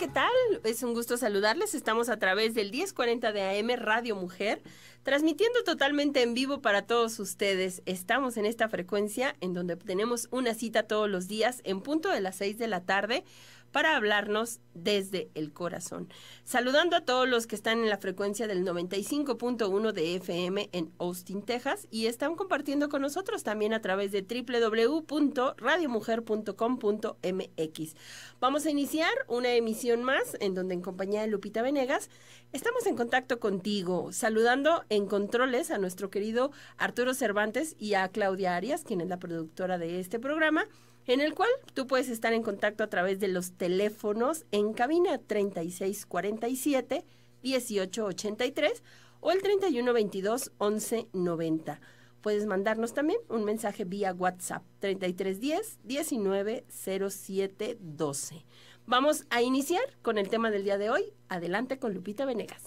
¿qué tal? Es un gusto saludarles. Estamos a través del 1040 de AM Radio Mujer, transmitiendo totalmente en vivo para todos ustedes. Estamos en esta frecuencia en donde tenemos una cita todos los días en punto de las 6 de la tarde para hablarnos desde el corazón. Saludando a todos los que están en la frecuencia del 95.1 de FM en Austin, Texas y están compartiendo con nosotros también a través de www.radiomujer.com.mx. Vamos a iniciar una emisión más en donde en compañía de Lupita Venegas estamos en contacto contigo, saludando en controles a nuestro querido Arturo Cervantes y a Claudia Arias, quien es la productora de este programa en el cual tú puedes estar en contacto a través de los teléfonos en cabina 3647 1883 o el 3122 1190. Puedes mandarnos también un mensaje vía WhatsApp 3310 190712. Vamos a iniciar con el tema del día de hoy. Adelante con Lupita Venegas.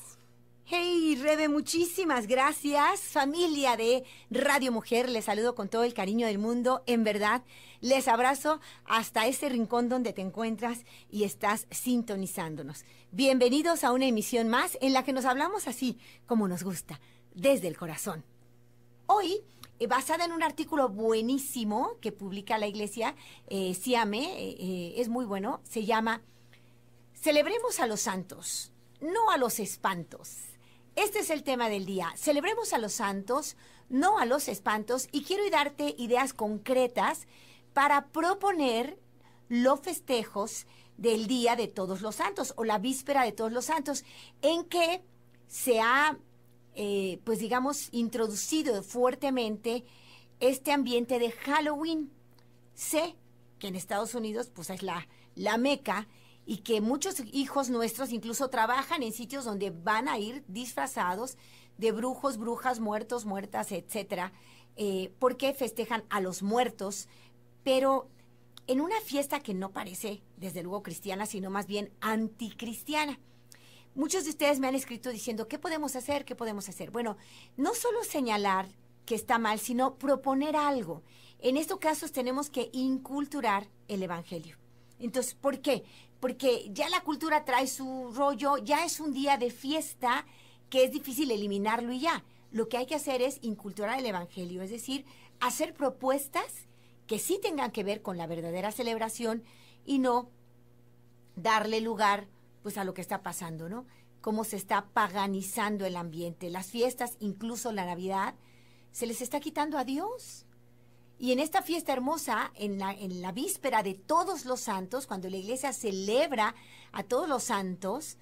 Hey, Rebe, muchísimas gracias. Familia de Radio Mujer, les saludo con todo el cariño del mundo. En verdad, les abrazo hasta ese rincón donde te encuentras y estás sintonizándonos. Bienvenidos a una emisión más en la que nos hablamos así, como nos gusta, desde el corazón. Hoy eh, basada en un artículo buenísimo que publica la iglesia eh, Siame, eh, es muy bueno, se llama Celebremos a los santos, no a los espantos. Este es el tema del día. Celebremos a los santos, no a los espantos, y quiero darte ideas concretas para proponer los festejos del Día de Todos los Santos o la víspera de Todos los Santos, en que se ha, eh, pues digamos, introducido fuertemente este ambiente de Halloween. Sé que en Estados Unidos, pues es la, la meca y que muchos hijos nuestros incluso trabajan en sitios donde van a ir disfrazados de brujos, brujas, muertos, muertas, etcétera, eh, porque festejan a los muertos, pero en una fiesta que no parece, desde luego, cristiana, sino más bien anticristiana. Muchos de ustedes me han escrito diciendo, ¿qué podemos hacer? ¿Qué podemos hacer? Bueno, no solo señalar que está mal, sino proponer algo. En estos casos tenemos que inculturar el Evangelio. Entonces, ¿por qué? porque ya la cultura trae su rollo, ya es un día de fiesta que es difícil eliminarlo y ya. Lo que hay que hacer es inculturar el Evangelio, es decir, hacer propuestas que sí tengan que ver con la verdadera celebración y no darle lugar pues a lo que está pasando, ¿no? Cómo se está paganizando el ambiente, las fiestas, incluso la Navidad, se les está quitando a Dios. Y en esta fiesta hermosa, en la, víspera de todos los santos, cuando la iglesia celebra a todos los santos,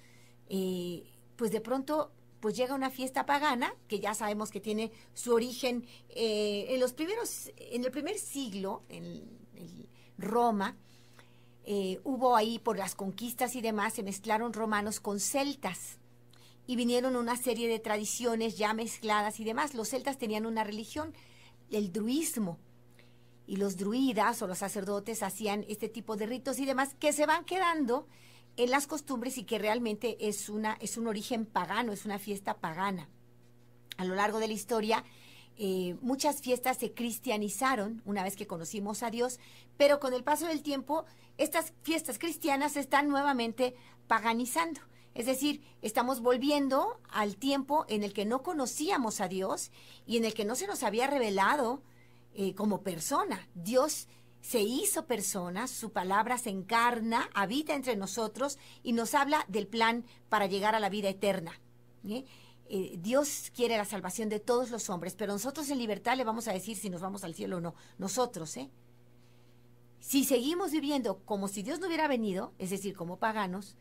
eh, pues de pronto pues llega una fiesta pagana que ya sabemos que tiene su origen eh, en los primeros en el primer siglo en, Roma eh, hubo ahí por las conquistas y demás se mezclaron romanos con celtas y vinieron una serie de tradiciones ya mezcladas y demás los celtas tenían una religión el druismo y los druidas o los sacerdotes hacían este tipo de ritos y demás que se van quedando en las costumbres y que realmente es una es un origen pagano, es una fiesta pagana. A lo largo de la historia eh, muchas fiestas se cristianizaron una vez que conocimos a Dios, pero con el paso del tiempo estas fiestas cristianas se están nuevamente paganizando. Es decir, estamos volviendo al tiempo en el que no conocíamos a Dios y en el que no se nos había revelado eh, como persona. Dios se hizo persona, su palabra se encarna, habita entre nosotros y nos habla del plan para llegar a la vida eterna. ¿eh? Eh, Dios quiere la salvación de todos los hombres, pero nosotros en libertad le vamos a decir si nos vamos al cielo o no. Nosotros, Si seguimos viviendo como si Dios no hubiera venido, es decir, como paganos,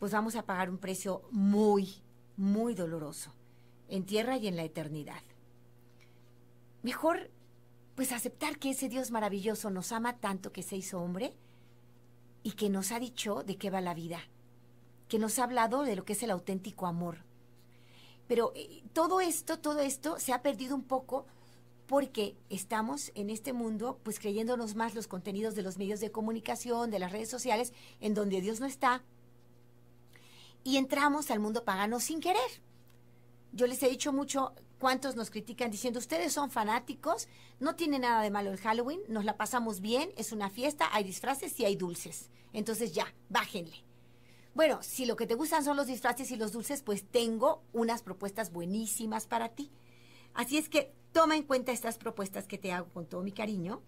pues vamos a pagar un precio muy, muy doloroso, en tierra y en la eternidad mejor pues aceptar que ese Dios maravilloso nos ama tanto que se hizo hombre y que nos ha dicho de qué va la vida, que nos ha hablado de lo que es el auténtico amor. Pero eh, todo esto, todo esto se ha perdido un poco porque estamos en este mundo pues creyéndonos más los contenidos de los medios de comunicación, de las redes sociales, en donde Dios no está. Y entramos al mundo pagano sin querer. Yo les he dicho mucho cuántos nos critican diciendo, ustedes son fanáticos, no tiene nada de malo el Halloween, nos la pasamos bien, es una fiesta, hay disfraces y hay dulces. Entonces ya, bájenle. Bueno, si lo que te gustan son los disfraces y los dulces, pues tengo unas propuestas buenísimas para ti. Así es que toma en cuenta estas propuestas que te hago con todo mi cariño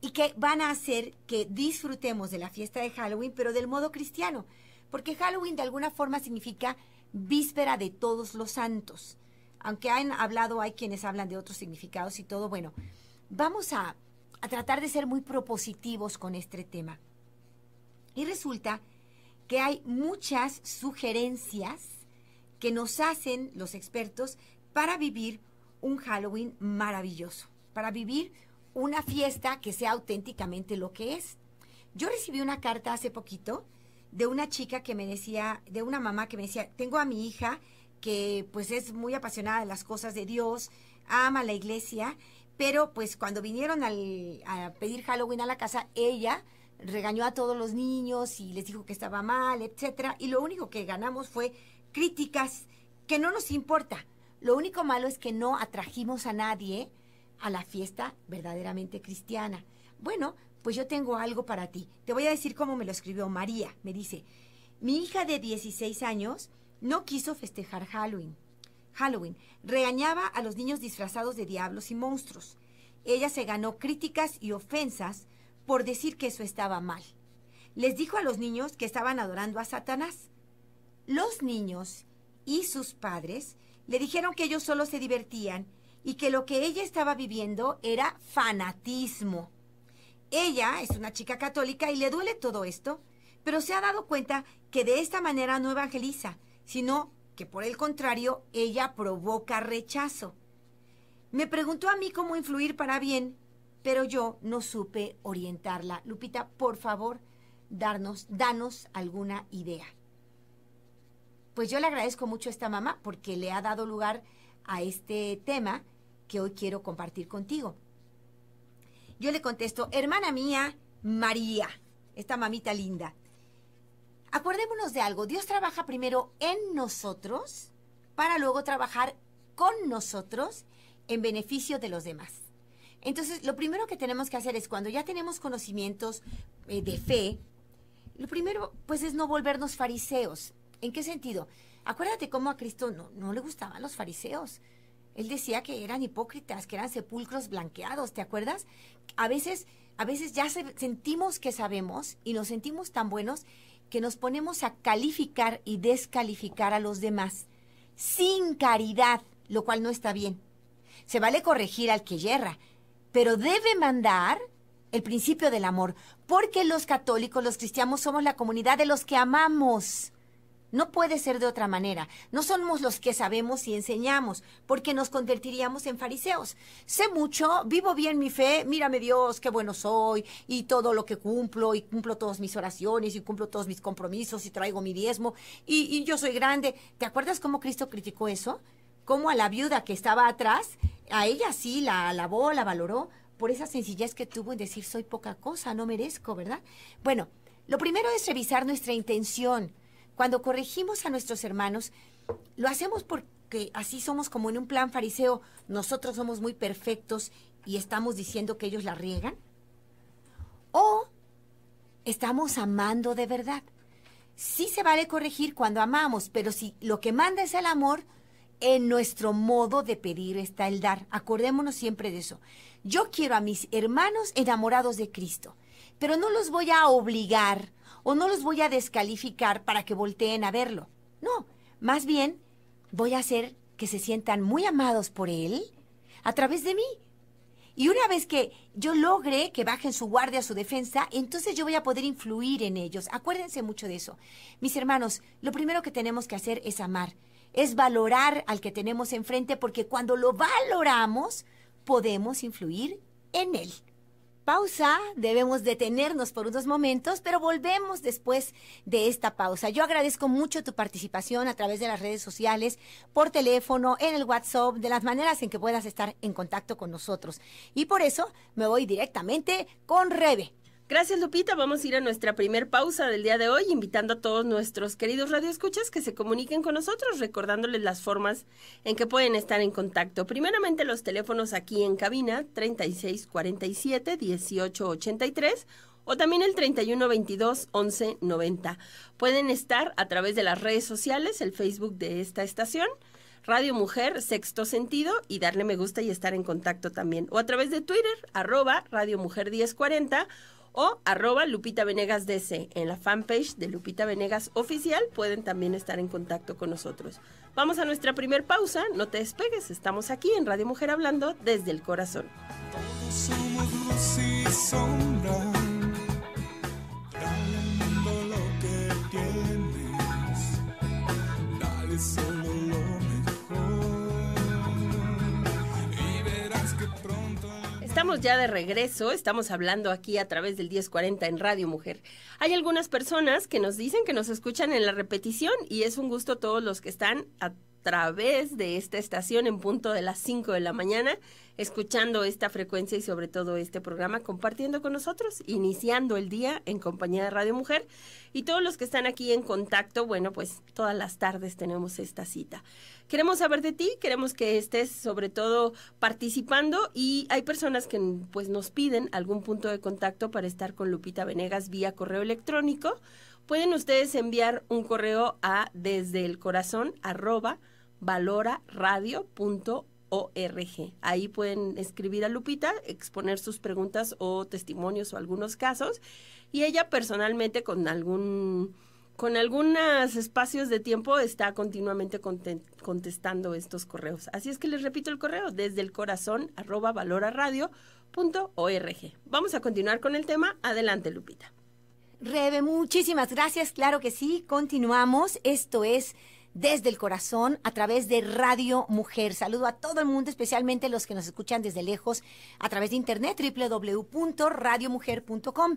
y que van a hacer que disfrutemos de la fiesta de Halloween, pero del modo cristiano, porque Halloween de alguna forma significa víspera de todos los santos aunque han hablado, hay quienes hablan de otros significados y todo, bueno, vamos a, a tratar de ser muy propositivos con este tema. Y resulta que hay muchas sugerencias que nos hacen los expertos para vivir un Halloween maravilloso, para vivir una fiesta que sea auténticamente lo que es. Yo recibí una carta hace poquito de una chica que me decía, de una mamá que me decía, tengo a mi hija que pues es muy apasionada de las cosas de Dios, ama la iglesia, pero pues cuando vinieron a pedir Halloween a la casa, ella regañó a todos los niños y les dijo que estaba mal, etcétera, y lo único que ganamos fue críticas que no nos importa. Lo único malo es que no atrajimos a nadie a la fiesta verdaderamente cristiana. Bueno, pues yo tengo algo para ti. Te voy a decir cómo me lo escribió María. Me dice, mi hija de 16 años no quiso festejar Halloween. Halloween Reañaba a los niños disfrazados de diablos y monstruos. Ella se ganó críticas y ofensas por decir que eso estaba mal. Les dijo a los niños que estaban adorando a Satanás. Los niños y sus padres le dijeron que ellos solo se divertían y que lo que ella estaba viviendo era fanatismo. Ella es una chica católica y le duele todo esto, pero se ha dado cuenta que de esta manera no evangeliza, sino que por el contrario, ella provoca rechazo. Me preguntó a mí cómo influir para bien, pero yo no supe orientarla. Lupita, por favor, darnos, danos alguna idea. Pues yo le agradezco mucho a esta mamá porque le ha dado lugar a este tema que hoy quiero compartir contigo. Yo le contesto, hermana mía, María, esta mamita linda, Acordémonos de algo, Dios trabaja primero en nosotros para luego trabajar con nosotros en beneficio de los demás. Entonces, lo primero que tenemos que hacer es cuando ya tenemos conocimientos eh, de fe, lo primero pues es no volvernos fariseos. ¿En qué sentido? Acuérdate cómo a Cristo no, le gustaban los fariseos. Él decía que eran hipócritas, que eran sepulcros blanqueados, ¿te acuerdas? A veces, a veces ya sentimos que sabemos y nos sentimos tan buenos que nos ponemos a calificar y descalificar a los demás sin caridad, lo cual no está bien. Se vale corregir al que yerra, pero debe mandar el principio del amor, porque los católicos, los cristianos somos la comunidad de los que amamos. No puede ser de otra manera. No somos los que sabemos y enseñamos, porque nos convertiríamos en fariseos. Sé mucho, vivo bien mi fe, mírame Dios, qué bueno soy, y todo lo que cumplo, y cumplo todas mis oraciones, y cumplo todos mis compromisos, y traigo mi diezmo, y, yo soy grande. ¿Te acuerdas cómo Cristo criticó eso? Cómo a la viuda que estaba atrás, a ella sí la alabó, la valoró, por esa sencillez que tuvo en decir soy poca cosa, no merezco, ¿verdad? Bueno, lo primero es revisar nuestra intención cuando corregimos a nuestros hermanos, lo hacemos porque así somos como en un plan fariseo, nosotros somos muy perfectos y estamos diciendo que ellos la riegan. O estamos amando de verdad. Sí se vale corregir cuando amamos, pero si lo que manda es el amor, en nuestro modo de pedir está el dar. Acordémonos siempre de eso. Yo quiero a mis hermanos enamorados de Cristo, pero no los voy a obligar o no los voy a descalificar para que volteen a verlo. No, más bien voy a hacer que se sientan muy amados por él a través de mí. Y una vez que yo logre que bajen su guardia, su defensa, entonces yo voy a poder influir en ellos. Acuérdense mucho de eso. Mis hermanos, lo primero que tenemos que hacer es amar, es valorar al que tenemos enfrente, porque cuando lo valoramos, podemos influir en él pausa, debemos detenernos por unos momentos, pero volvemos después de esta pausa. Yo agradezco mucho tu participación a través de las redes sociales, por teléfono, en el WhatsApp, de las maneras en que puedas estar en contacto con nosotros. Y por eso me voy directamente con Rebe. Gracias Lupita, vamos a ir a nuestra primer pausa del día de hoy, invitando a todos nuestros queridos radioescuchas que se comuniquen con nosotros, recordándoles las formas en que pueden estar en contacto. Primeramente los teléfonos aquí en cabina 3647 1883 o también el 3122 1190. Pueden estar a través de las redes sociales, el Facebook de esta estación. Radio Mujer, Sexto Sentido, y darle me gusta y estar en contacto también. O a través de Twitter, arroba Radio Mujer 1040 o arroba Lupita Venegas DC. En la fanpage de Lupita Venegas Oficial pueden también estar en contacto con nosotros. Vamos a nuestra primer pausa, no te despegues, estamos aquí en Radio Mujer hablando desde el corazón. somos lo que ya de regreso, estamos hablando aquí a través del 1040 en Radio Mujer. Hay algunas personas que nos dicen que nos escuchan en la repetición y es un gusto todos los que están a través de esta estación en punto de las 5 de la mañana, escuchando esta frecuencia y sobre todo este programa, compartiendo con nosotros, iniciando el día en compañía de Radio Mujer. Y todos los que están aquí en contacto, bueno, pues todas las tardes tenemos esta cita. Queremos saber de ti, queremos que estés sobre todo participando y hay personas que pues nos piden algún punto de contacto para estar con Lupita Venegas vía correo electrónico pueden ustedes enviar un correo a desde el corazón arroba valoraradio.org. Ahí pueden escribir a Lupita, exponer sus preguntas o testimonios o algunos casos y ella personalmente con algún con algunos espacios de tiempo está continuamente contestando estos correos. Así es que les repito el correo desde el corazón arroba valoraradio.org. Vamos a continuar con el tema. Adelante, Lupita. Rebe, muchísimas gracias. Claro que sí. Continuamos. Esto es desde el corazón a través de Radio Mujer. Saludo a todo el mundo, especialmente los que nos escuchan desde lejos a través de internet www.radiomujer.com.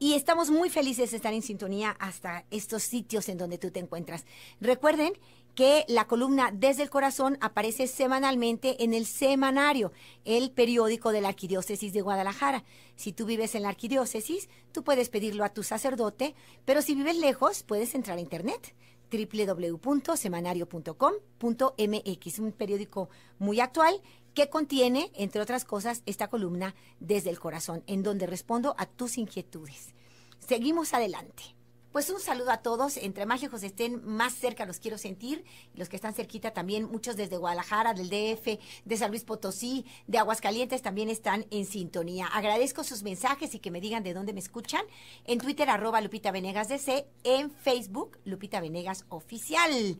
Y estamos muy felices de estar en sintonía hasta estos sitios en donde tú te encuentras. Recuerden que la columna Desde el Corazón aparece semanalmente en el semanario, el periódico de la Arquidiócesis de Guadalajara. Si tú vives en la Arquidiócesis, tú puedes pedirlo a tu sacerdote, pero si vives lejos, puedes entrar a Internet www.semanario.com.mx, un periódico muy actual que contiene, entre otras cosas, esta columna Desde el Corazón, en donde respondo a tus inquietudes. Seguimos adelante. Pues un saludo a todos. Entre más lejos estén, más cerca los quiero sentir. Los que están cerquita también, muchos desde Guadalajara, del DF, de San Luis Potosí, de Aguascalientes también están en sintonía. Agradezco sus mensajes y que me digan de dónde me escuchan. En Twitter, arroba Lupita Venegas DC. En Facebook, Lupita Venegas Oficial.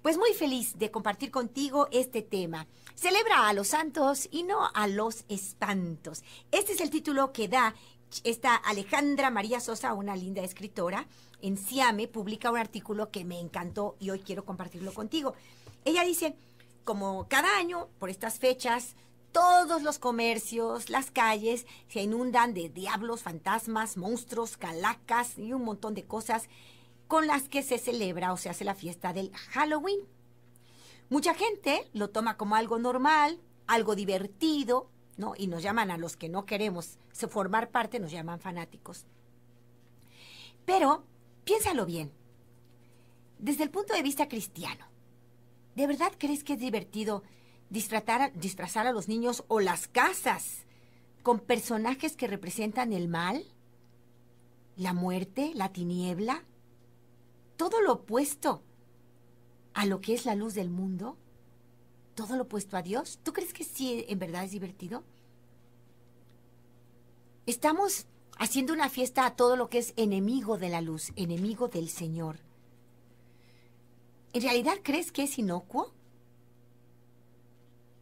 Pues muy feliz de compartir contigo este tema. Celebra a los santos y no a los espantos. Este es el título que da esta Alejandra María Sosa, una linda escritora, en Siame publica un artículo que me encantó y hoy quiero compartirlo contigo. Ella dice, como cada año, por estas fechas, todos los comercios, las calles se inundan de diablos, fantasmas, monstruos, calacas y un montón de cosas con las que se celebra o se hace la fiesta del Halloween. Mucha gente lo toma como algo normal, algo divertido, y nos llaman a los que no queremos formar parte, nos llaman fanáticos. Pero piénsalo bien, desde el punto de vista cristiano, ¿de verdad crees que es divertido disfrazar, disfrazar a los niños o las casas con personajes que representan el mal, la muerte, la tiniebla? Todo lo opuesto a lo que es la luz del mundo todo lo opuesto a Dios? ¿Tú crees que sí en verdad es divertido? Estamos haciendo una fiesta a todo lo que es enemigo de la luz, enemigo del Señor. ¿En realidad crees que es inocuo?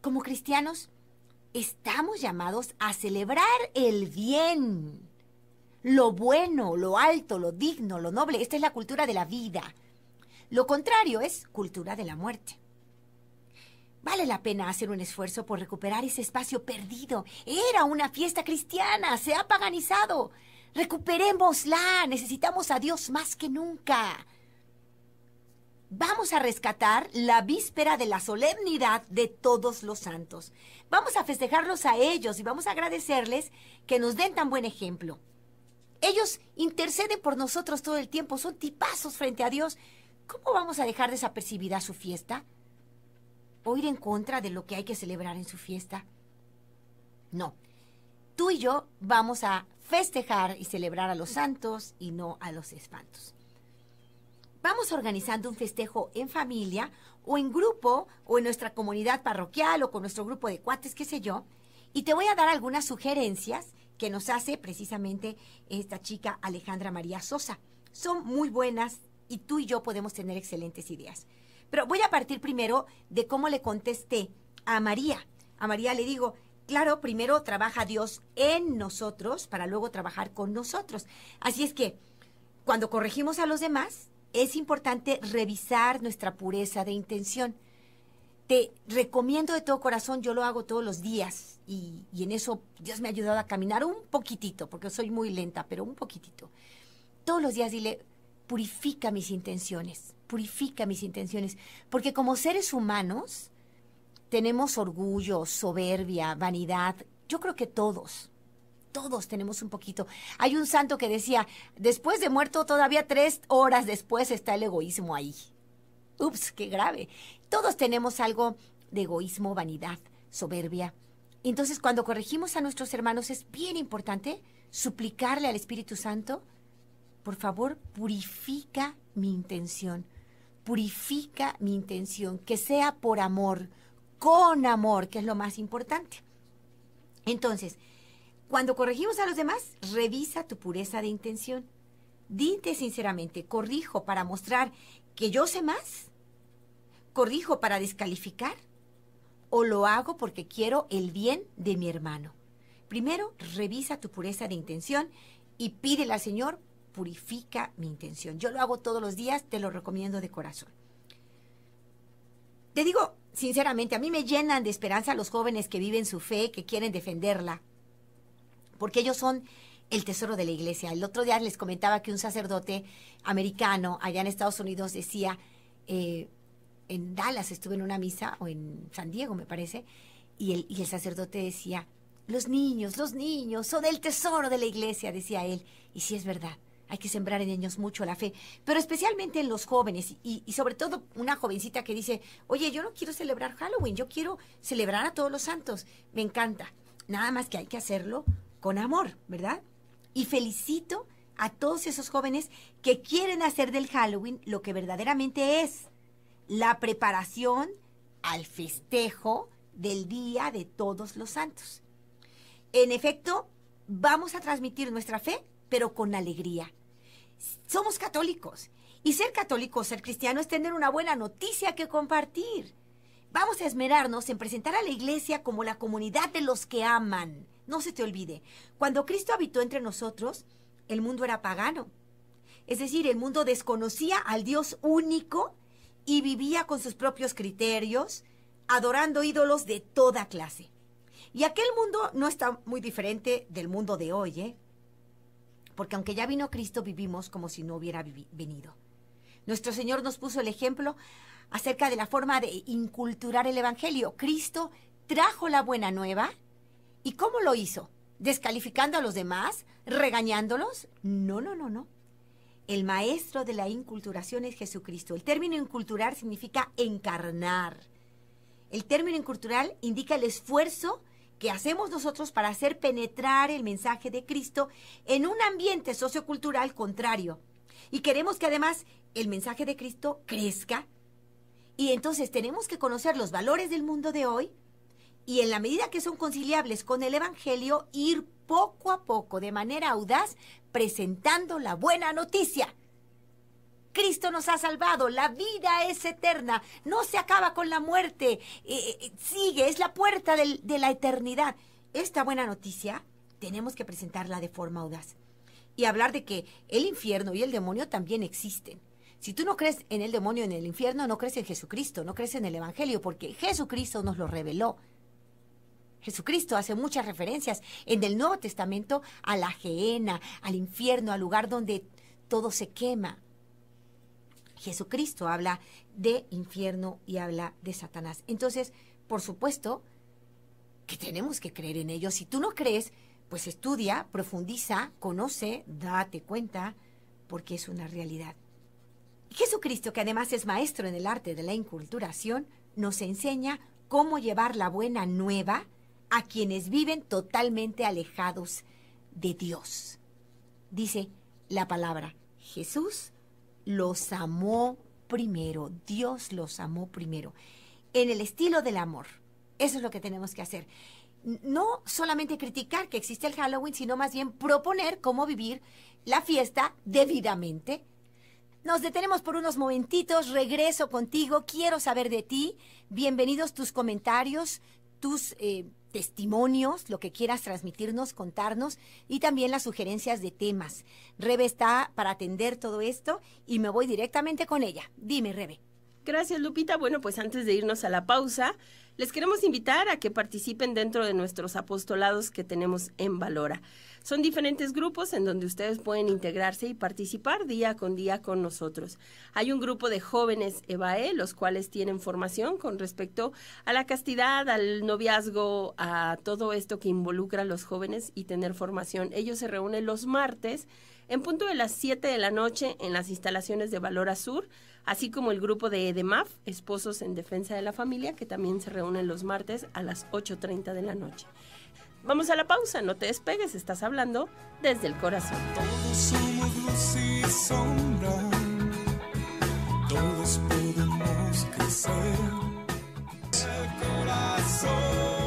Como cristianos, estamos llamados a celebrar el bien, lo bueno, lo alto, lo digno, lo noble. Esta es la cultura de la vida. Lo contrario es cultura de la muerte. Vale la pena hacer un esfuerzo por recuperar ese espacio perdido. Era una fiesta cristiana, se ha paganizado. Recuperémosla, necesitamos a Dios más que nunca. Vamos a rescatar la víspera de la solemnidad de todos los santos. Vamos a festejarlos a ellos y vamos a agradecerles que nos den tan buen ejemplo. Ellos interceden por nosotros todo el tiempo, son tipazos frente a Dios. ¿Cómo vamos a dejar desapercibida su fiesta? o ir en contra de lo que hay que celebrar en su fiesta. No, tú y yo vamos a festejar y celebrar a los santos y no a los espantos. Vamos organizando un festejo en familia o en grupo o en nuestra comunidad parroquial o con nuestro grupo de cuates, qué sé yo. Y te voy a dar algunas sugerencias que nos hace precisamente esta chica Alejandra María Sosa. Son muy buenas y tú y yo podemos tener excelentes ideas. Pero voy a partir primero de cómo le contesté a María. A María le digo, claro, primero trabaja Dios en nosotros para luego trabajar con nosotros. Así es que cuando corregimos a los demás, es importante revisar nuestra pureza de intención. Te recomiendo de todo corazón, yo lo hago todos los días y, en eso Dios me ha ayudado a caminar un poquitito, porque soy muy lenta, pero un poquitito. Todos los días dile, purifica mis intenciones, purifica mis intenciones, porque como seres humanos tenemos orgullo, soberbia, vanidad, yo creo que todos, todos tenemos un poquito. Hay un santo que decía, después de muerto, todavía tres horas después está el egoísmo ahí. Ups, qué grave. Todos tenemos algo de egoísmo, vanidad, soberbia. Entonces, cuando corregimos a nuestros hermanos, es bien importante suplicarle al Espíritu Santo por favor, purifica mi intención, purifica mi intención, que sea por amor, con amor, que es lo más importante. Entonces, cuando corregimos a los demás, revisa tu pureza de intención. Dite sinceramente, corrijo para mostrar que yo sé más, corrijo para descalificar o lo hago porque quiero el bien de mi hermano. Primero, revisa tu pureza de intención y pídele al Señor purifica mi intención. Yo lo hago todos los días, te lo recomiendo de corazón. Te digo sinceramente, a mí me llenan de esperanza los jóvenes que viven su fe, que quieren defenderla, porque ellos son el tesoro de la iglesia. El otro día les comentaba que un sacerdote americano allá en Estados Unidos decía, eh, en Dallas estuve en una misa, o en San Diego me parece, y el, y el sacerdote decía, los niños, los niños son el tesoro de la iglesia, decía él. Y si es verdad, hay que sembrar en ellos mucho la fe, pero especialmente en los jóvenes y, y, sobre todo una jovencita que dice, oye, yo no quiero celebrar Halloween, yo quiero celebrar a todos los santos, me encanta, nada más que hay que hacerlo con amor, ¿verdad? Y felicito a todos esos jóvenes que quieren hacer del Halloween lo que verdaderamente es, la preparación al festejo del Día de Todos los Santos. En efecto, vamos a transmitir nuestra fe, pero con alegría, somos católicos. Y ser católico, ser cristiano, es tener una buena noticia que compartir. Vamos a esmerarnos en presentar a la iglesia como la comunidad de los que aman. No se te olvide, cuando Cristo habitó entre nosotros, el mundo era pagano. Es decir, el mundo desconocía al Dios único y vivía con sus propios criterios, adorando ídolos de toda clase. Y aquel mundo no está muy diferente del mundo de hoy, ¿eh? porque aunque ya vino Cristo, vivimos como si no hubiera venido. Nuestro Señor nos puso el ejemplo acerca de la forma de inculturar el Evangelio. Cristo trajo la buena nueva. ¿Y cómo lo hizo? ¿Descalificando a los demás? ¿Regañándolos? No, no, no, no. El maestro de la inculturación es Jesucristo. El término inculturar significa encarnar. El término incultural indica el esfuerzo Qué hacemos nosotros para hacer penetrar el mensaje de Cristo en un ambiente sociocultural contrario. Y queremos que además el mensaje de Cristo crezca. Y entonces tenemos que conocer los valores del mundo de hoy y en la medida que son conciliables con el Evangelio, ir poco a poco, de manera audaz, presentando la buena noticia. Cristo nos ha salvado, la vida es eterna, no se acaba con la muerte, eh, eh, sigue, es la puerta de la eternidad. Esta buena noticia tenemos que presentarla de forma audaz y hablar de que el infierno y el demonio también existen. Si tú no crees en el demonio, en el infierno, no crees en Jesucristo, no crees en el Evangelio, porque Jesucristo nos lo reveló. Jesucristo hace muchas referencias en el Nuevo Testamento a la gehenna, al infierno, al lugar donde todo se quema Jesucristo habla de infierno y habla de Satanás. Entonces, por supuesto que tenemos que creer en ello. Si tú no crees, pues estudia, profundiza, conoce, date cuenta, porque es una realidad. Jesucristo, que además es maestro en el arte de la inculturación, nos enseña cómo llevar la buena nueva a quienes viven totalmente alejados de Dios. Dice la palabra, Jesús los amó primero, Dios los amó primero, en el estilo del amor. Eso es lo que tenemos que hacer. No solamente criticar que existe el Halloween, sino más bien proponer cómo vivir la fiesta debidamente. Nos detenemos por unos momentitos, regreso contigo, quiero saber de ti, bienvenidos tus comentarios, tus... Eh, testimonios, lo que quieras transmitirnos, contarnos y también las sugerencias de temas. Rebe está para atender todo esto y me voy directamente con ella. Dime, Rebe. Gracias, Lupita. Bueno, pues antes de irnos a la pausa, les queremos invitar a que participen dentro de nuestros apostolados que tenemos en Valora. Son diferentes grupos en donde ustedes pueden integrarse y participar día con día con nosotros. Hay un grupo de jóvenes EBAE, los cuales tienen formación con respecto a la castidad, al noviazgo, a todo esto que involucra a los jóvenes y tener formación. Ellos se reúnen los martes en punto de las 7 de la noche en las instalaciones de Valor Sur, así como el grupo de EDEMAF, Esposos en Defensa de la Familia, que también se reúnen los martes a las 8.30 de la noche. Vamos a la pausa, no te despegues, estás hablando desde el corazón. Todos corazón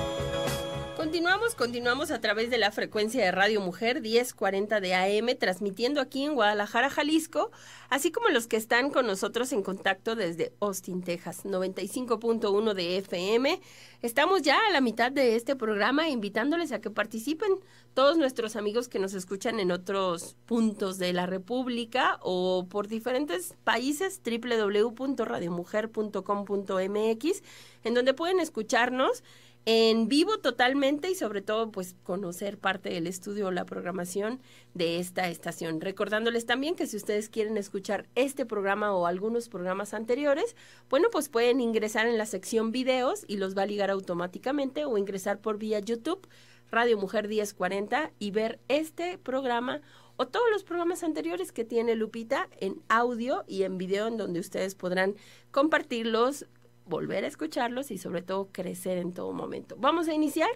continuamos, continuamos a través de la frecuencia de Radio Mujer 1040 de AM, transmitiendo aquí en Guadalajara, Jalisco, así como los que están con nosotros en contacto desde Austin, Texas, 95.1 de FM. Estamos ya a la mitad de este programa, invitándoles a que participen todos nuestros amigos que nos escuchan en otros puntos de la República o por diferentes países, www.radiomujer.com.mx, en donde pueden escucharnos en vivo totalmente y sobre todo pues conocer parte del estudio o la programación de esta estación. Recordándoles también que si ustedes quieren escuchar este programa o algunos programas anteriores, bueno pues pueden ingresar en la sección videos y los va a ligar automáticamente o ingresar por vía YouTube Radio Mujer 1040 y ver este programa o todos los programas anteriores que tiene Lupita en audio y en video en donde ustedes podrán compartirlos, volver a escucharlos y sobre todo crecer en todo momento. Vamos a iniciar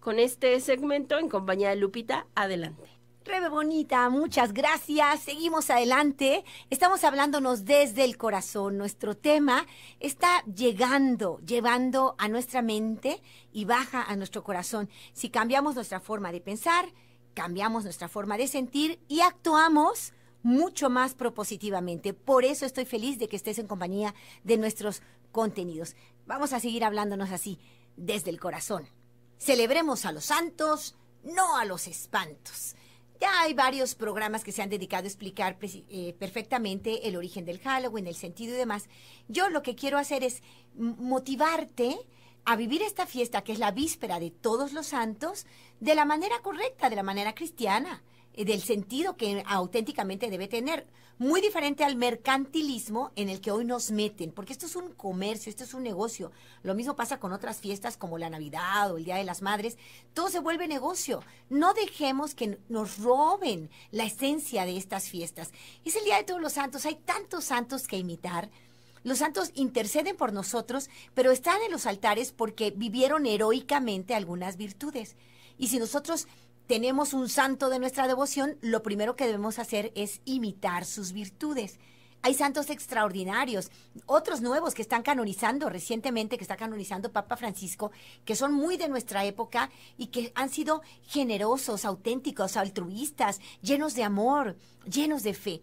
con este segmento en compañía de Lupita. Adelante. Rebe Bonita, muchas gracias. Seguimos adelante. Estamos hablándonos desde el corazón. Nuestro tema está llegando, llevando a nuestra mente y baja a nuestro corazón. Si cambiamos nuestra forma de pensar, cambiamos nuestra forma de sentir y actuamos, mucho más propositivamente. Por eso estoy feliz de que estés en compañía de nuestros contenidos. Vamos a seguir hablándonos así, desde el corazón. Celebremos a los santos, no a los espantos. Ya hay varios programas que se han dedicado a explicar eh, perfectamente el origen del Halloween, el sentido y demás. Yo lo que quiero hacer es motivarte a vivir esta fiesta, que es la víspera de todos los santos, de la manera correcta, de la manera cristiana. Eh, del sentido que auténticamente debe tener, muy diferente al mercantilismo en el que hoy nos meten, porque esto es un comercio, esto es un negocio. Lo mismo pasa con otras fiestas como la Navidad o el Día de las Madres, todo se vuelve negocio. No dejemos que nos roben la esencia de estas fiestas. Es el Día de Todos los Santos, hay tantos santos que imitar. Los santos interceden por nosotros, pero están en los altares porque vivieron heroicamente algunas virtudes. Y si nosotros tenemos un santo de nuestra devoción, lo primero que debemos hacer es imitar sus virtudes. Hay santos extraordinarios, otros nuevos que están canonizando recientemente, que está canonizando Papa Francisco, que son muy de nuestra época y que han sido generosos, auténticos, altruistas, llenos de amor, llenos de fe.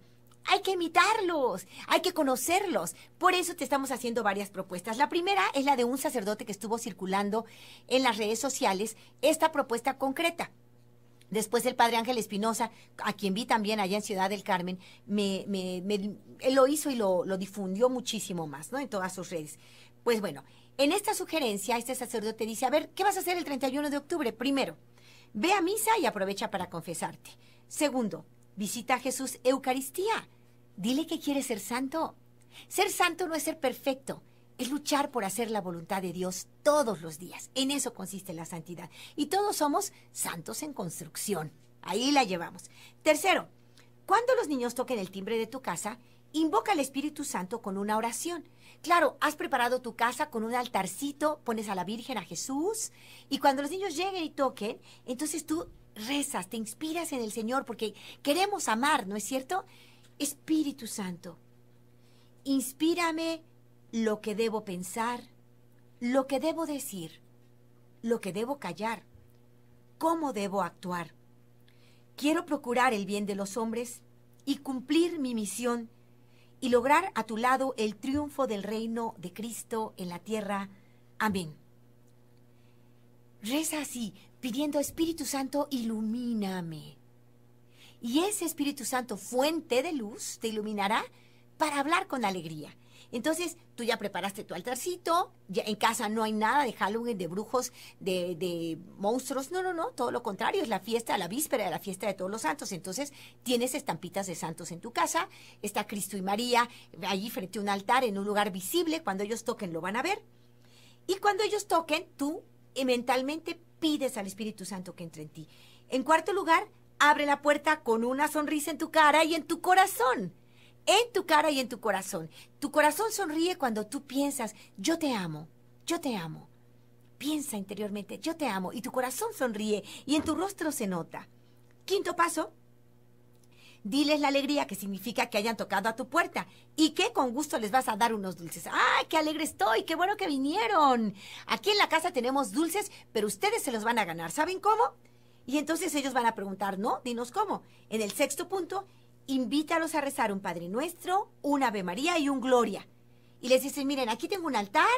Hay que imitarlos, hay que conocerlos. Por eso te estamos haciendo varias propuestas. La primera es la de un sacerdote que estuvo circulando en las redes sociales esta propuesta concreta. Después el padre Ángel Espinosa, a quien vi también allá en Ciudad del Carmen, me, me, lo hizo y lo, difundió muchísimo más, ¿no? En todas sus redes. Pues bueno, en esta sugerencia, este sacerdote dice, a ver, ¿qué vas a hacer el 31 de octubre? Primero, ve a misa y aprovecha para confesarte. Segundo, visita a Jesús Eucaristía. Dile que quieres ser santo. Ser santo no es ser perfecto, es luchar por hacer la voluntad de Dios todos los días. En eso consiste la santidad. Y todos somos santos en construcción. Ahí la llevamos. Tercero, cuando los niños toquen el timbre de tu casa, invoca al Espíritu Santo con una oración. Claro, has preparado tu casa con un altarcito, pones a la Virgen, a Jesús, y cuando los niños lleguen y toquen, entonces tú rezas, te inspiras en el Señor, porque queremos amar, ¿no es cierto? Espíritu Santo, inspírame lo que debo pensar, lo que debo decir, lo que debo callar, cómo debo actuar. Quiero procurar el bien de los hombres y cumplir mi misión y lograr a tu lado el triunfo del reino de Cristo en la tierra. Amén. Reza así, pidiendo Espíritu Santo, ilumíname. Y ese Espíritu Santo, fuente de luz, te iluminará para hablar con alegría entonces, tú ya preparaste tu altarcito, ya en casa no hay nada de Halloween, de brujos, de, de, monstruos, no, no, no, todo lo contrario, es la fiesta, la víspera de la fiesta de todos los santos. Entonces, tienes estampitas de santos en tu casa, está Cristo y María allí frente a un altar, en un lugar visible, cuando ellos toquen lo van a ver. Y cuando ellos toquen, tú mentalmente pides al Espíritu Santo que entre en ti. En cuarto lugar, abre la puerta con una sonrisa en tu cara y en tu corazón en tu cara y en tu corazón. Tu corazón sonríe cuando tú piensas, yo te amo, yo te amo. Piensa interiormente, yo te amo. Y tu corazón sonríe y en tu rostro se nota. Quinto paso, diles la alegría que significa que hayan tocado a tu puerta y que con gusto les vas a dar unos dulces. ¡Ay, qué alegre estoy! ¡Qué bueno que vinieron! Aquí en la casa tenemos dulces, pero ustedes se los van a ganar. ¿Saben cómo? Y entonces ellos van a preguntar, ¿no? Dinos cómo. En el sexto punto, invítalos a rezar un Padre Nuestro, un Ave María y un Gloria. Y les dicen, miren, aquí tengo un altar,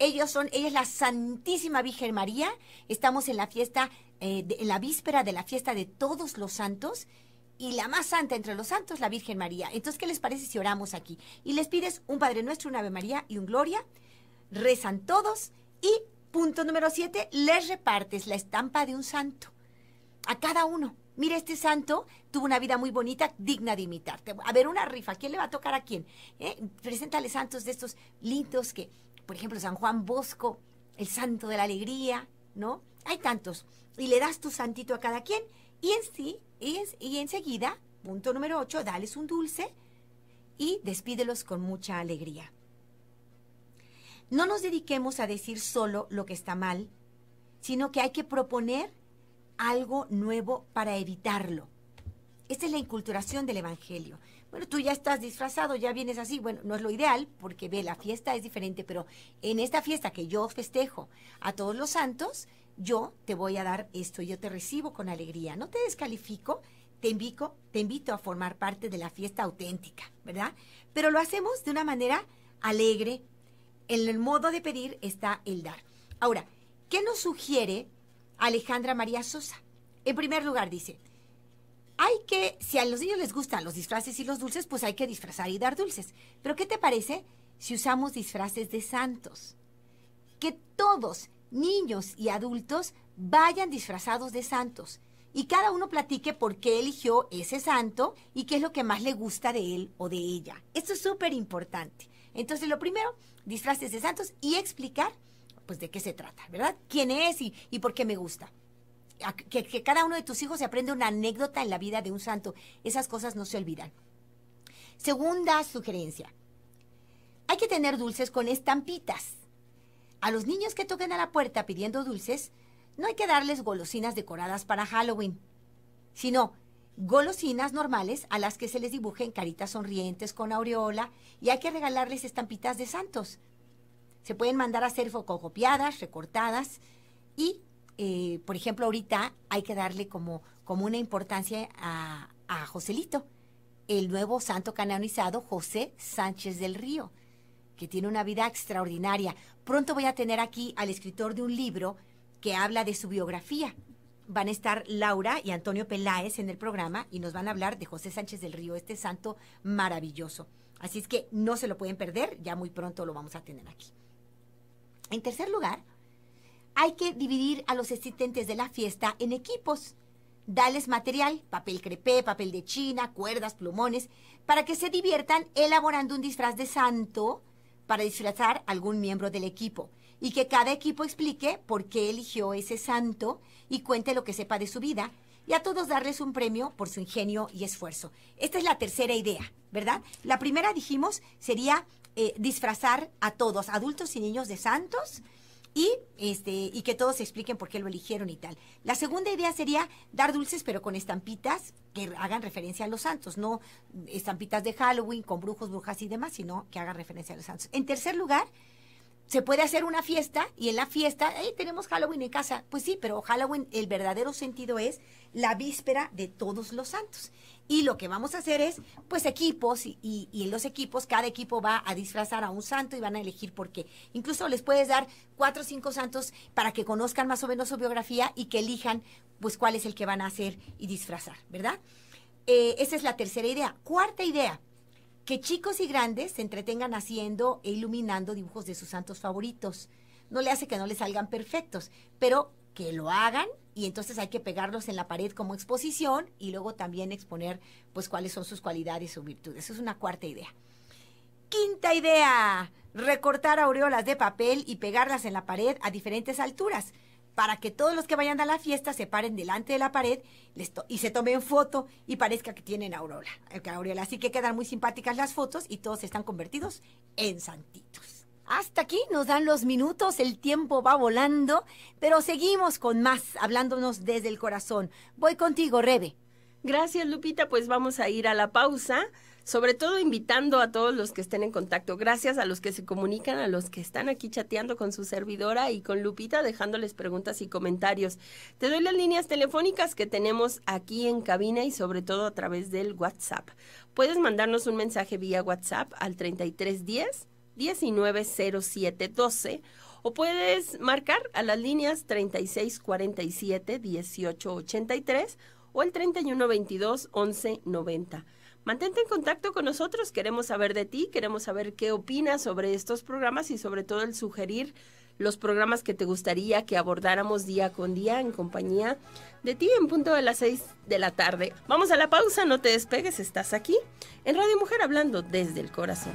ellos son, ella es la Santísima Virgen María, estamos en la fiesta, eh, en la víspera de la fiesta de todos los santos y la más santa entre los santos, la Virgen María. Entonces, ¿qué les parece si oramos aquí? Y les pides un Padre Nuestro, un Ave María y un Gloria, rezan todos y punto número siete, les repartes la estampa de un santo a cada uno mira, este santo tuvo una vida muy bonita, digna de imitarte. A ver, una rifa, ¿quién le va a tocar a quién? ¿Eh? Preséntale santos de estos lindos que, por ejemplo, San Juan Bosco, el santo de la alegría, ¿no? Hay tantos. Y le das tu santito a cada quien y en sí, y, en, y enseguida, punto número 8, dales un dulce y despídelos con mucha alegría. No nos dediquemos a decir solo lo que está mal, sino que hay que proponer algo nuevo para evitarlo. Esta es la inculturación del Evangelio. Bueno, tú ya estás disfrazado, ya vienes así. Bueno, no es lo ideal porque ve, la fiesta es diferente, pero en esta fiesta que yo festejo a todos los santos, yo te voy a dar esto, yo te recibo con alegría. No te descalifico, te invito, te invito a formar parte de la fiesta auténtica, ¿verdad? Pero lo hacemos de una manera alegre. En el modo de pedir está el dar. Ahora, ¿qué nos sugiere Alejandra María Sosa. En primer lugar, dice, hay que, si a los niños les gustan los disfraces y los dulces, pues hay que disfrazar y dar dulces. Pero ¿qué te parece si usamos disfraces de santos? Que todos, niños y adultos, vayan disfrazados de santos y cada uno platique por qué eligió ese santo y qué es lo que más le gusta de él o de ella. Esto es súper importante. Entonces, lo primero, disfraces de santos y explicar pues de qué se trata, ¿verdad? ¿Quién es y, por qué me gusta? Que, cada uno de tus hijos se aprende una anécdota en la vida de un santo. Esas cosas no se olvidan. Segunda sugerencia. Hay que tener dulces con estampitas. A los niños que toquen a la puerta pidiendo dulces, no hay que darles golosinas decoradas para Halloween, sino golosinas normales a las que se les dibujen caritas sonrientes con aureola y hay que regalarles estampitas de santos. Se pueden mandar a ser fotocopiadas, recortadas y, eh, por ejemplo, ahorita hay que darle como, como una importancia a, a Joselito, el nuevo santo canonizado José Sánchez del Río, que tiene una vida extraordinaria. Pronto voy a tener aquí al escritor de un libro que habla de su biografía. Van a estar Laura y Antonio Peláez en el programa y nos van a hablar de José Sánchez del Río, este santo maravilloso. Así es que no se lo pueden perder, ya muy pronto lo vamos a tener aquí. En tercer lugar, hay que dividir a los asistentes de la fiesta en equipos. Dales material, papel crepé, papel de china, cuerdas, plumones, para que se diviertan elaborando un disfraz de santo para disfrazar algún miembro del equipo y que cada equipo explique por qué eligió ese santo y cuente lo que sepa de su vida y a todos darles un premio por su ingenio y esfuerzo. Esta es la tercera idea, ¿verdad? La primera dijimos sería eh, disfrazar a todos, adultos y niños, de santos y este y que todos expliquen por qué lo eligieron y tal. La segunda idea sería dar dulces pero con estampitas que hagan referencia a los santos, no estampitas de Halloween con brujos, brujas y demás, sino que hagan referencia a los santos. En tercer lugar, se puede hacer una fiesta y en la fiesta, ahí tenemos Halloween en casa. Pues sí, pero Halloween, el verdadero sentido es la víspera de todos los santos. Y lo que vamos a hacer es, pues, equipos y, en los equipos, cada equipo va a disfrazar a un santo y van a elegir por qué. Incluso les puedes dar cuatro o cinco santos para que conozcan más o menos su biografía y que elijan, pues, cuál es el que van a hacer y disfrazar, ¿verdad? Eh, esa es la tercera idea. Cuarta idea, que chicos y grandes se entretengan haciendo e iluminando dibujos de sus santos favoritos. No le hace que no le salgan perfectos, pero que lo hagan y entonces hay que pegarlos en la pared como exposición y luego también exponer pues cuáles son sus cualidades sus virtudes. Esa es una cuarta idea. Quinta idea, recortar aureolas de papel y pegarlas en la pared a diferentes alturas para que todos los que vayan a la fiesta se paren delante de la pared y se tomen foto y parezca que tienen aurora, eh, Así que quedan muy simpáticas las fotos y todos están convertidos en santitos. Hasta aquí nos dan los minutos, el tiempo va volando, pero seguimos con más, hablándonos desde el corazón. Voy contigo, Rebe. Gracias, Lupita. Pues vamos a ir a la pausa sobre todo invitando a todos los que estén en contacto, gracias a los que se comunican, a los que están aquí chateando con su servidora y con Lupita dejándoles preguntas y comentarios. Te doy las líneas telefónicas que tenemos aquí en cabina y sobre todo a través del WhatsApp. Puedes mandarnos un mensaje vía WhatsApp al 3310 190712 o puedes marcar a las líneas 3647 1883 o el 3122 1190. Mantente en contacto con nosotros, queremos saber de ti, queremos saber qué opinas sobre estos programas y sobre todo el sugerir los programas que te gustaría que abordáramos día con día en compañía de ti en punto de las seis de la tarde. Vamos a la pausa, no te despegues, estás aquí en Radio Mujer hablando desde el corazón.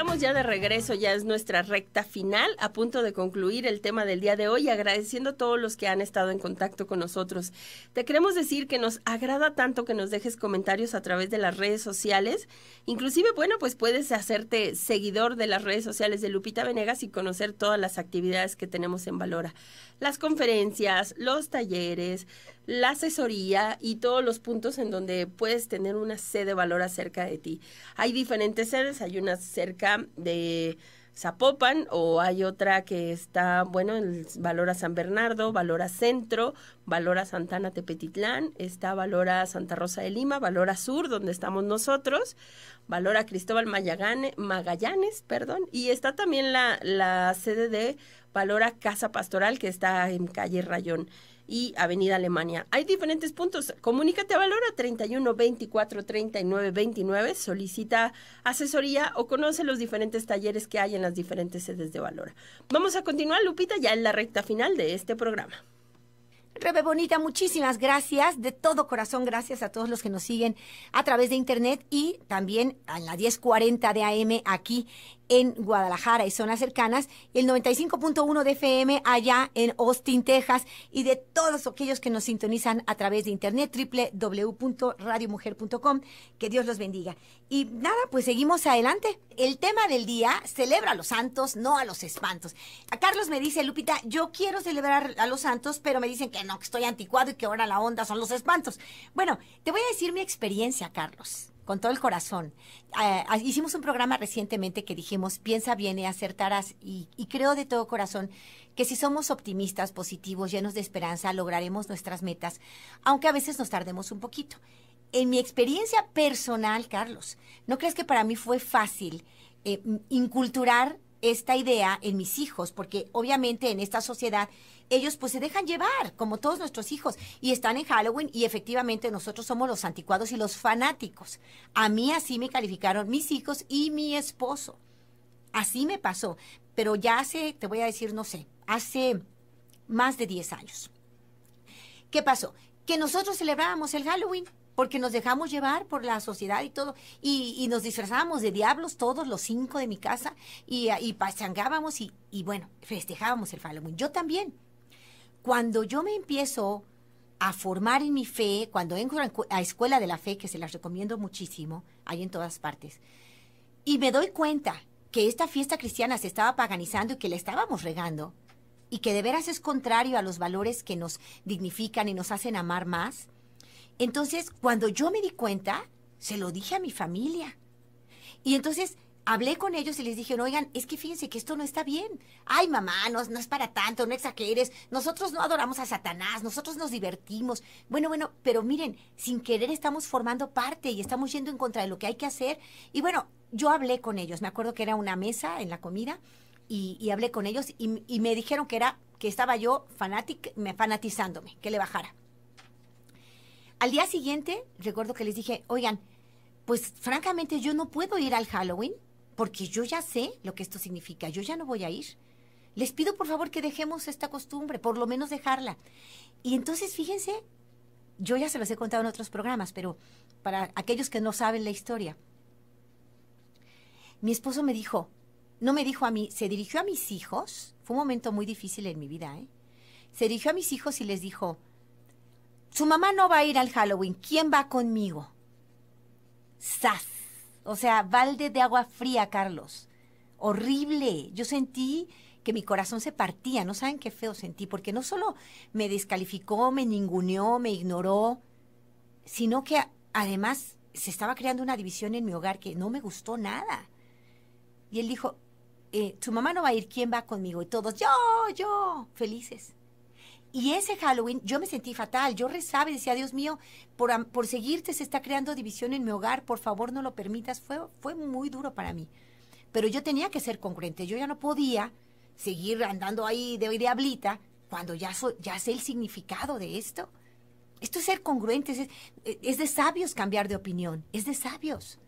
Estamos ya de regreso, ya es nuestra recta final, a punto de concluir el tema del día de hoy, agradeciendo a todos los que han estado en contacto con nosotros. Te queremos decir que nos agrada tanto que nos dejes comentarios a través de las redes sociales. Inclusive, bueno, pues puedes hacerte seguidor de las redes sociales de Lupita Venegas y conocer todas las actividades que tenemos en Valora. Las conferencias, los talleres, la asesoría y todos los puntos en donde puedes tener una sede de valor acerca de ti. Hay diferentes sedes, hay una cerca de Zapopan o hay otra que está, bueno, el Valora San Bernardo, Valora Centro, Valora Santana Tepetitlán, está Valora Santa Rosa de Lima, Valora Sur, donde estamos nosotros, Valora Cristóbal Magallanes, perdón, y está también la, la sede de Valora Casa Pastoral que está en calle Rayón y Avenida Alemania. Hay diferentes puntos. Comunícate a Valora 31 24 39 29. Solicita asesoría o conoce los diferentes talleres que hay en las diferentes sedes de Valora. Vamos a continuar, Lupita, ya en la recta final de este programa. Rebe Bonita, muchísimas gracias. De todo corazón, gracias a todos los que nos siguen a través de internet y también a la 1040 de AM aquí en Guadalajara y zonas cercanas, el 95.1 de FM allá en Austin, Texas, y de todos aquellos que nos sintonizan a través de internet www.radiomujer.com. Que Dios los bendiga. Y nada, pues seguimos adelante. El tema del día, celebra a los santos, no a los espantos. A Carlos me dice, Lupita, yo quiero celebrar a los santos, pero me dicen que no, que estoy anticuado y que ahora la onda son los espantos. Bueno, te voy a decir mi experiencia, Carlos con todo el corazón. Eh, ah, hicimos un programa recientemente que dijimos, piensa bien y acertarás. Y, creo de todo corazón que si somos optimistas, positivos, llenos de esperanza, lograremos nuestras metas, aunque a veces nos tardemos un poquito. En mi experiencia personal, Carlos, ¿no crees que para mí fue fácil eh, inculturar esta idea en mis hijos? Porque obviamente en esta sociedad ellos pues se dejan llevar, como todos nuestros hijos, y están en Halloween y efectivamente nosotros somos los anticuados y los fanáticos. A mí así me calificaron mis hijos y mi esposo. Así me pasó, pero ya hace, te voy a decir, no sé, hace más de 10 años. ¿Qué pasó? Que nosotros celebrábamos el Halloween porque nos dejamos llevar por la sociedad y todo, y, nos disfrazábamos de diablos todos los cinco de mi casa, y, y y, y bueno, festejábamos el Halloween. Yo también, cuando yo me empiezo a formar en mi fe, cuando entro a Escuela de la Fe, que se las recomiendo muchísimo, hay en todas partes, y me doy cuenta que esta fiesta cristiana se estaba paganizando y que la estábamos regando, y que de veras es contrario a los valores que nos dignifican y nos hacen amar más, entonces cuando yo me di cuenta, se lo dije a mi familia. Y entonces hablé con ellos y les dije, oigan, es que fíjense que esto no está bien. Ay, mamá, no, es para tanto, no exageres. Nosotros no adoramos a Satanás, nosotros nos divertimos. Bueno, bueno, pero miren, sin querer estamos formando parte y estamos yendo en contra de lo que hay que hacer. Y bueno, yo hablé con ellos, me acuerdo que era una mesa en la comida y, hablé con ellos y, me dijeron que era que estaba yo fanatizándome, que le bajara. Al día siguiente, recuerdo que les dije, oigan, pues francamente yo no puedo ir al Halloween porque yo ya sé lo que esto significa, yo ya no voy a ir. Les pido por favor que dejemos esta costumbre, por lo menos dejarla. Y entonces, fíjense, yo ya se los he contado en otros programas, pero para aquellos que no saben la historia, mi esposo me dijo, no me dijo a mí, se dirigió a mis hijos, fue un momento muy difícil en mi vida, ¿eh? se dirigió a mis hijos y les dijo, su mamá no va a ir al Halloween, ¿quién va conmigo? ¡Sas! O sea, balde de agua fría, Carlos. Horrible. Yo sentí que mi corazón se partía. No saben qué feo sentí, porque no solo me descalificó, me ninguneó, me ignoró, sino que además se estaba creando una división en mi hogar que no me gustó nada. Y él dijo, eh, tu mamá no va a ir, ¿quién va conmigo? Y todos, yo, yo, felices. Y ese Halloween yo me sentí fatal, yo rezaba y decía, Dios mío, por, por seguirte se está creando división en mi hogar, por favor no lo permitas, fue, fue muy duro para mí. Pero yo tenía que ser congruente, yo ya no podía seguir andando ahí de diablita cuando ya, ya sé el significado de esto. Esto es ser congruente. es, es de sabios cambiar de opinión, es de sabios.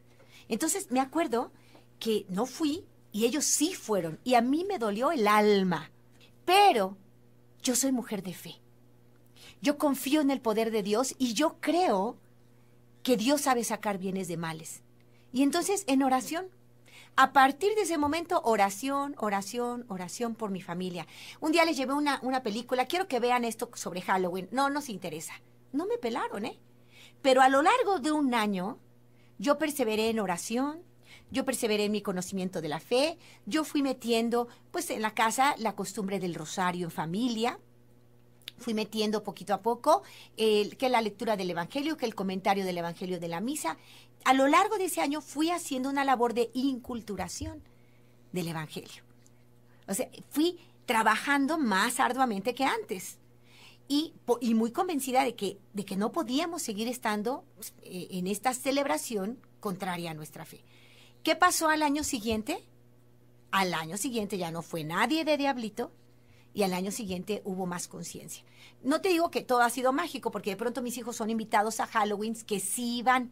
Entonces me acuerdo que no fui y ellos sí fueron y a mí me dolió el alma. Pero yo soy mujer de fe. Yo confío en el poder de Dios y yo creo que Dios sabe sacar bienes de males. Y entonces en oración, a partir de ese momento, oración, oración, oración por mi familia. Un día les llevé una, una película, quiero que vean esto sobre Halloween. No nos interesa. No me pelaron, ¿eh? Pero a lo largo de un año, yo perseveré en oración, yo perseveré en mi conocimiento de la fe, yo fui metiendo, pues en la casa, la costumbre del rosario en familia, fui metiendo poquito a poco que la lectura del Evangelio, que el comentario del Evangelio de la misa. A lo largo de ese año fui haciendo una labor de inculturación del Evangelio. O sea, fui trabajando más arduamente que antes. Y, muy convencida de que, de que no podíamos seguir estando pues, e, en esta celebración contraria a nuestra fe. ¿Qué pasó al año siguiente? Al año siguiente ya no fue nadie de diablito y al año siguiente hubo más conciencia. No te digo que todo ha sido mágico, porque de pronto mis hijos son invitados a Halloween que sí van.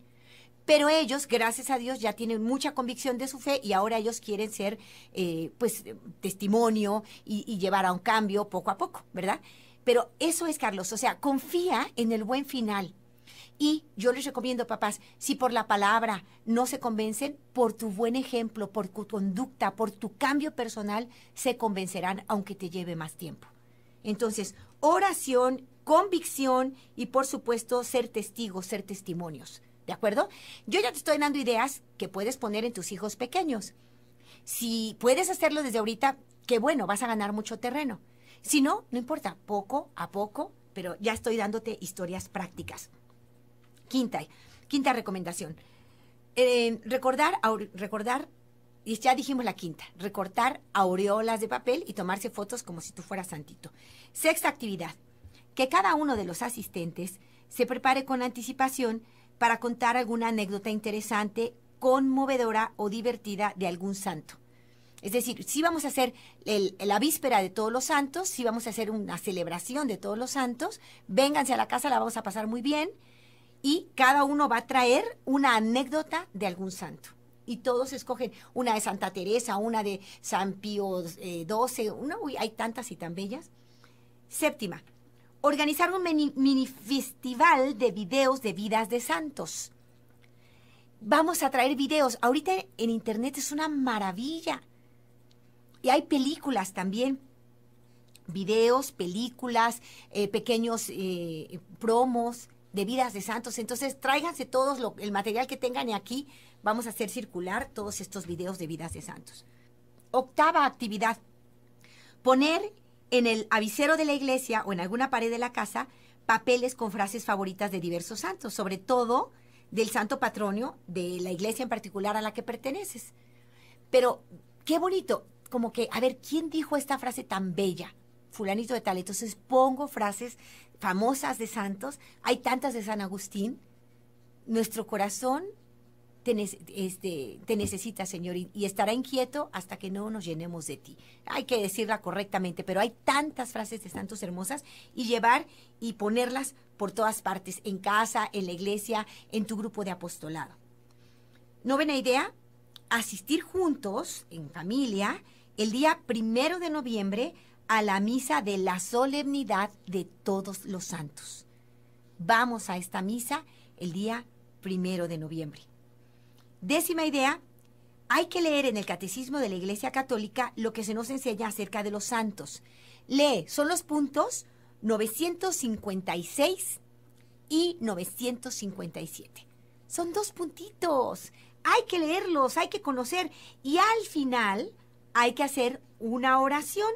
Pero ellos, gracias a Dios, ya tienen mucha convicción de su fe y ahora ellos quieren ser, eh, pues, testimonio y llevar a un cambio poco a poco, ¿verdad? Pero eso es, Carlos, o sea, confía en el buen final. Y yo les recomiendo, papás, si por la palabra no se convencen, por tu buen ejemplo, por tu conducta, por tu cambio personal, se convencerán aunque te lleve más tiempo. Entonces, oración, convicción y por supuesto ser testigos, ser testimonios. ¿De acuerdo? Yo ya te estoy dando ideas que puedes poner en tus hijos pequeños. Si puedes hacerlo desde ahorita, qué bueno, vas a ganar mucho terreno. Si no, no importa, poco a poco, pero ya estoy dándote historias prácticas. Quinta, quinta recomendación. Eh, recordar, recordar, y ya dijimos la quinta, recortar aureolas de papel y tomarse fotos como si tú fueras santito. Sexta actividad, que cada uno de los asistentes se prepare con anticipación para contar alguna anécdota interesante, conmovedora o divertida de algún santo. Es decir, si vamos a hacer la víspera de todos los santos, si vamos a hacer una celebración de todos los santos, vénganse a la casa, la vamos a pasar muy bien, y cada uno va a traer una anécdota de algún santo. Y todos escogen una de Santa Teresa, una de San Pío XII, eh, hay tantas y tan bellas. Séptima, organizar un mini, festival de videos de vidas de santos. Vamos a traer videos. Ahorita en internet es una maravilla. Y hay películas también. Videos, películas, eh, pequeños eh, promos de vidas de santos. Entonces, tráiganse todos el material que tengan y aquí vamos a hacer circular todos estos videos de vidas de santos. Octava actividad, poner en el avisero de la iglesia o en alguna pared de la casa papeles con frases favoritas de diversos santos, sobre todo del santo patronio de la iglesia en particular a la que perteneces. Pero qué bonito, como que, a ver, ¿quién dijo esta frase tan bella? fulanito de tal. Entonces pongo frases famosas de santos, hay tantas de San Agustín. Nuestro corazón te, este, necesita, Señor, y, estará inquieto hasta que no nos llenemos de ti. Hay que decirla correctamente, pero hay tantas frases de santos hermosas y llevar y ponerlas por todas partes, en casa, en la iglesia, en tu grupo de apostolado. Novena idea, asistir juntos, en familia, el día primero de noviembre a la misa de la solemnidad de todos los santos. Vamos a esta misa el día primero de noviembre. Décima idea, hay que leer en el Catecismo de la Iglesia Católica lo que se nos enseña acerca de los santos. Lee, son los puntos 956 y 957. Son dos puntitos. Hay que leerlos, hay que conocer y al final hay que hacer una oración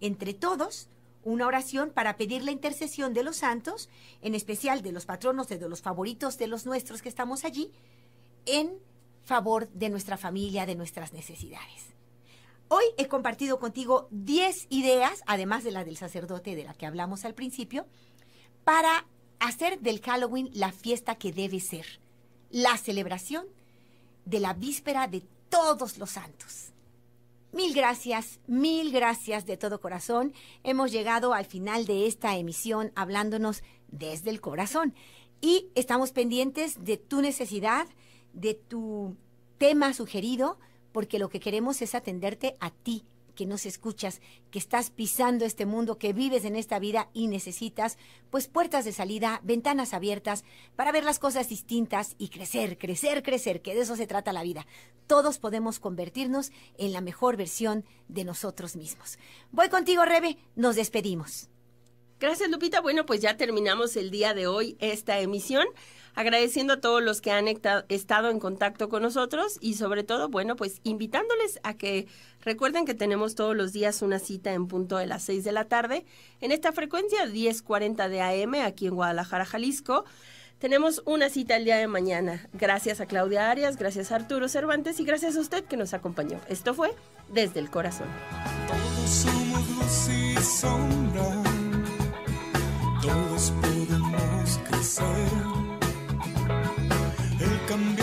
entre todos una oración para pedir la intercesión de los santos, en especial de los patronos, de los favoritos de los nuestros que estamos allí, en favor de nuestra familia, de nuestras necesidades. Hoy he compartido contigo 10 ideas, además de la del sacerdote de la que hablamos al principio, para hacer del Halloween la fiesta que debe ser, la celebración de la víspera de todos los santos. Mil gracias, mil gracias de todo corazón. Hemos llegado al final de esta emisión hablándonos desde el corazón y estamos pendientes de tu necesidad, de tu tema sugerido, porque lo que queremos es atenderte a ti que nos escuchas, que estás pisando este mundo, que vives en esta vida y necesitas pues puertas de salida, ventanas abiertas para ver las cosas distintas y crecer, crecer, crecer, que de eso se trata la vida. Todos podemos convertirnos en la mejor versión de nosotros mismos. Voy contigo, Rebe, nos despedimos. Gracias, Lupita. Bueno, pues ya terminamos el día de hoy esta emisión agradeciendo a todos los que han estado en contacto con nosotros y sobre todo, bueno, pues invitándoles a que recuerden que tenemos todos los días una cita en punto de las 6 de la tarde en esta frecuencia 10:40 de AM aquí en Guadalajara, Jalisco. Tenemos una cita el día de mañana. Gracias a Claudia Arias, gracias a Arturo Cervantes y gracias a usted que nos acompañó. Esto fue Desde el Corazón. Todos somos luz y sombra, todos podemos crecer. Come.